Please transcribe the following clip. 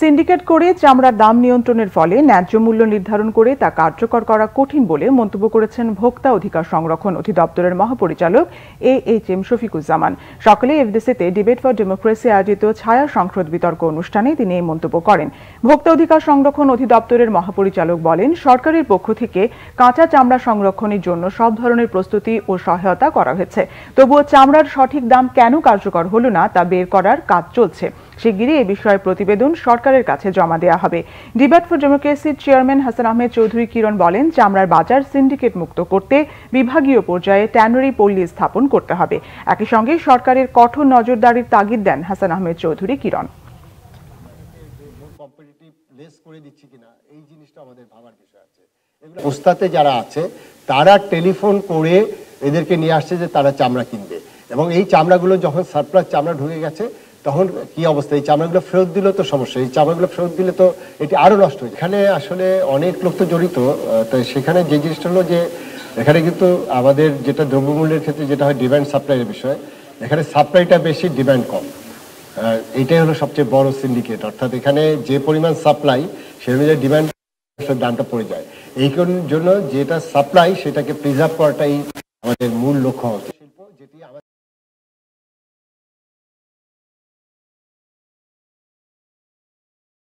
syndicate করে চামড়ার দাম নিয়ন্ত্রণের ফলে ন্যায্য মূল্য নির্ধারণ করে তা কার্যকর করা কঠিন বলে মন্তব্য করেছেন ভোক্তা অধিকার সংরক্ষণ অধিদপ্তরের মহাপরিচালক এ এইচ এম শফিকুজ্জামান সকালে এফডিসিতে ডিবেট ফর ডেমোক্রেসি আয়োজিত ছায়া সংসদ বিতর্ক অনুষ্ঠানে তিনি এই মন্তব্য করেন ভোক্তা অধিকার সংরক্ষণ অধিদপ্তরের মহাপরিচালক বলেন সরকারের পক্ষ থেকে কাঁচা চামড়া সংরক্ষণের জন্য সব ধরনের প্রস্তুতি ও সহায়তা করা হয়েছে তবুও চামড়ার সঠিক দাম কেন কার্যকর হল না তা বের করার কাজ চলছে শিগগিরই এ বিষয়ে প্রতিবেদন সরকারের কাছে জমা দেওয়া হবে ডিবেট ফর ডেমোক্রেসির চেয়ারম্যান হাসান আহমেদ চৌধুরী কিরণ বলেন চামড়ার বাজার সিন্ডিকেট মুক্ত করতে বিভাগীয় পর্যায়ে ট্যানারি পল্লী স্থাপন করতে হবে একই সঙ্গে সরকারের কঠোর নজরদারির তাগিদ দেন হাসান আহমেদ চৌধুরী কিরণ লেস করে কিনা এই জিনিসটা আমাদের যারা আছে তারা টেলিফোন করে এদেরকে নিয়ে আসছে যে তারা চামড়া কিনবে এবং এই চামড়াগুলো যখন সারপ্লাস চামড়া ঢুকে গেছে তখন কি অবস্থা এই চামড়াগুলো ফেরত দিলে তো সমস্যা এই চামড়াগুলো ফেরত দিলে তো এটি আরও নষ্ট এখানে আসলে অনেক লোক তো জড়িত তো সেখানে যে জিনিসটা হলো যে এখানে কিন্তু আমাদের যেটা দ্রব্যমূল্যের ক্ষেত্রে যেটা হয় ডিমান্ড সাপ্লাইয়ের বিষয় এখানে সাপ্লাইটা বেশি ডিমান্ড কম এটাই হলো সবচেয়ে বড় সিন্ডিকেট অর্থাৎ এখানে যে পরিমাণ সাপ্লাই সে অনুযায়ী ডিমান্ড দামটা পড়ে যায় এই জন্য যেটা সাপ্লাই সেটাকে প্রিজার্ভ করাটাই আমাদের মূল লক্ষ্য হচ্ছে